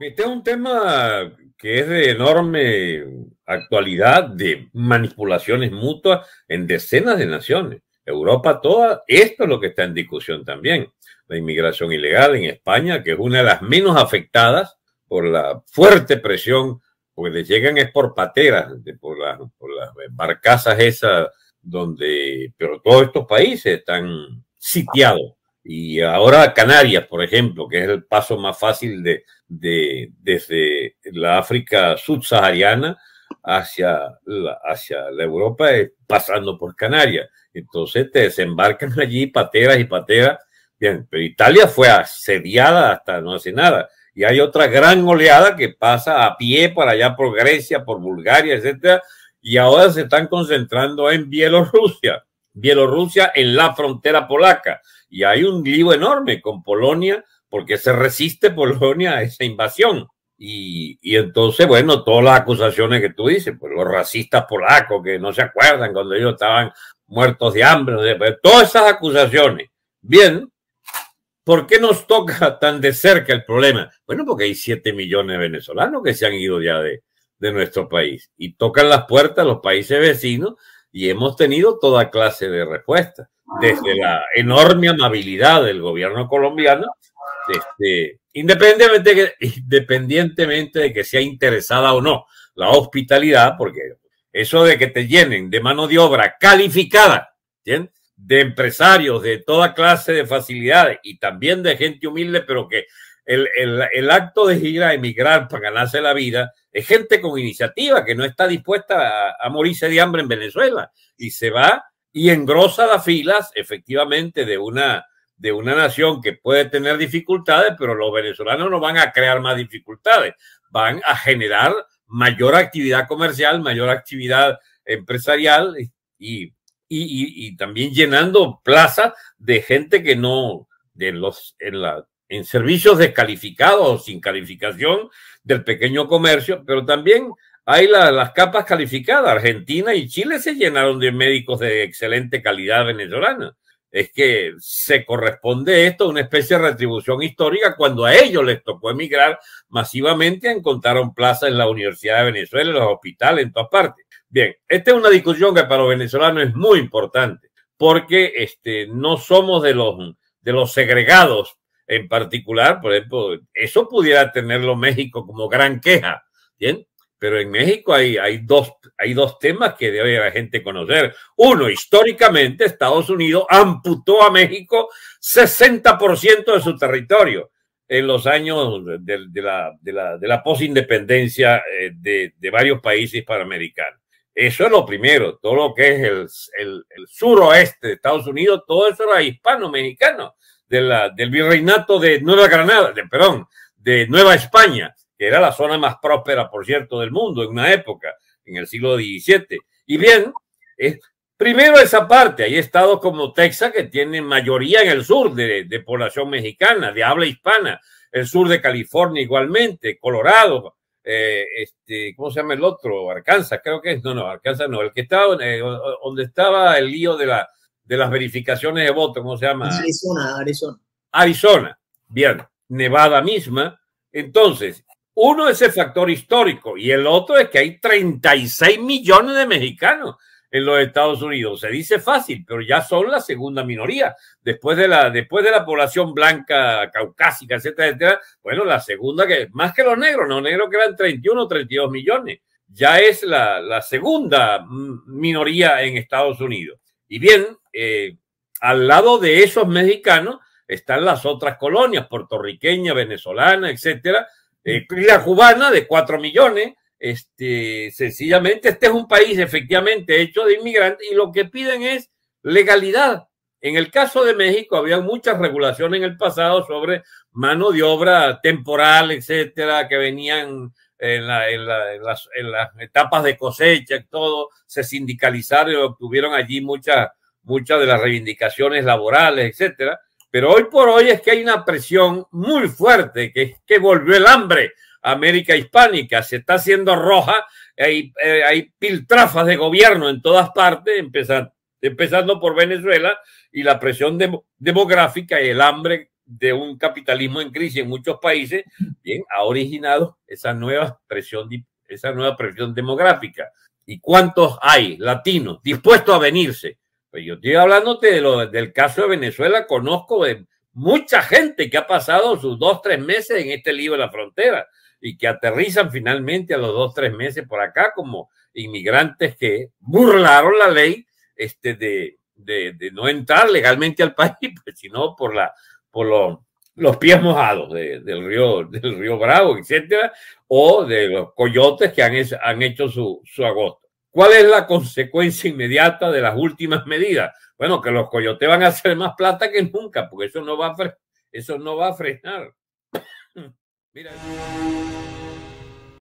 Este es un tema que es de enorme actualidad, de manipulaciones mutuas en decenas de naciones. Europa toda, esto es lo que está en discusión también. La inmigración ilegal en España, que es una de las menos afectadas por la fuerte presión, porque les llegan es por pateras, por las, por las barcazas esas donde, pero todos estos países están sitiados y ahora Canarias, por ejemplo, que es el paso más fácil de, de desde la África subsahariana hacia la, hacia la Europa, pasando por Canarias. Entonces te desembarcan allí pateras y pateras. Bien, pero Italia fue asediada hasta no hace nada. Y hay otra gran oleada que pasa a pie para allá por Grecia, por Bulgaria, etcétera. Y ahora se están concentrando en Bielorrusia. Bielorrusia en la frontera polaca y hay un lío enorme con Polonia porque se resiste Polonia a esa invasión. Y, entonces, bueno, todas las acusaciones que tú dices, pues los racistas polacos que no se acuerdan cuando ellos estaban muertos de hambre, pues, todas esas acusaciones. Bien, ¿por qué nos toca tan de cerca el problema? Bueno, porque hay 7 millones de venezolanos que se han ido ya de, de nuestro país y tocan las puertas a los países vecinos y hemos tenido toda clase de respuestas desde la enorme amabilidad del gobierno colombiano, este, independientemente, de que, independientemente de que sea interesada o no la hospitalidad, porque eso de que te llenen de mano de obra calificada, de empresarios de toda clase de facilidades y también de gente humilde, pero que el, acto de ir a emigrar para ganarse la vida es gente con iniciativa que no está dispuesta a, a morirse de hambre en Venezuela y se va y engrosa las filas, efectivamente, de una, de una nación que puede tener dificultades, pero los venezolanos no van a crear más dificultades, van a generar mayor actividad comercial, mayor actividad empresarial y, y, también llenando plazas de gente que no, de los, en, la, en servicios descalificados o sin calificación del pequeño comercio, pero también hay las capas calificadas. Argentina y Chile se llenaron de médicos de excelente calidad venezolana. Es que se corresponde esto a una especie de retribución histórica cuando a ellos les tocó emigrar masivamente, encontraron plazas en la Universidad de Venezuela, en los hospitales, en todas partes. Bien, esta es una discusión que para los venezolanos es muy importante, porque este, no somos de los, de los segregados en particular, por ejemplo, eso pudiera tenerlo México como gran queja, ¿bien? Pero en México hay, hay, dos, hay dos temas que debe la gente conocer. Uno, históricamente Estados Unidos amputó a México 60% de su territorio en los años de, de la, de la, de la posindependencia eh, de, varios países panamericanos. Eso es lo primero, todo lo que es el, el, suroeste de Estados Unidos, todo eso era hispano-mexicano, de la, del virreinato de Nueva Granada, de, perdón, de Nueva España que era la zona más próspera, por cierto, del mundo en una época, en el siglo XVII. Y bien, primero esa parte, hay estados como Texas que tienen mayoría en el sur de, población mexicana, de habla hispana, el sur de California igualmente, Colorado, eh, este, ¿cómo se llama el otro? Arkansas, creo que es, no, no, Arkansas no, el que estaba, eh, donde estaba el lío de, la, de las verificaciones de voto, ¿cómo se llama? Arizona, Arizona. Arizona, bien, Nevada misma. Entonces, uno es el factor histórico y el otro es que hay 36 millones de mexicanos en los Estados Unidos. Se dice fácil, pero ya son la segunda minoría. Después de la, después de la población blanca, caucásica, etcétera, etcétera, bueno, la segunda que más que los negros, los negros que eran 31, 32 millones. Ya es la, la segunda minoría en Estados Unidos. Y bien, eh, al lado de esos mexicanos están las otras colonias, puertorriqueña, venezolana, etcétera, eh, la cubana de 4 millones, este, sencillamente, este es un país efectivamente hecho de inmigrantes y lo que piden es legalidad. En el caso de México había muchas regulaciones en el pasado sobre mano de obra temporal, etcétera, que venían en, en, las, etapas de cosecha y todo, se sindicalizaron y obtuvieron allí muchas muchas de las reivindicaciones laborales, etcétera. Pero hoy por hoy es que hay una presión muy fuerte, que es que volvió el hambre América Hispánica, se está haciendo roja, hay, eh, piltrafas de gobierno en todas partes, empezando, por Venezuela, y la presión demográfica y el hambre de un capitalismo en crisis en muchos países, bien, ha originado esa nueva presión, esa nueva presión demográfica. ¿Y cuántos hay latinos dispuestos a venirse pues yo estoy hablándote del caso de Venezuela, conozco de mucha gente que ha pasado sus dos, tres meses en este lío de la frontera y que aterrizan finalmente a los dos, tres meses por acá como inmigrantes que burlaron la ley este, de, no entrar legalmente al país, pues, sino por, la, por los, pies mojados del, río, del río Bravo, etcétera, o de los coyotes que han, han hecho su agosto. ¿Cuál es la consecuencia inmediata de las últimas medidas? Bueno, que los coyotes van a hacer más plata que nunca, porque eso no va a, eso no va a frenar. Mira.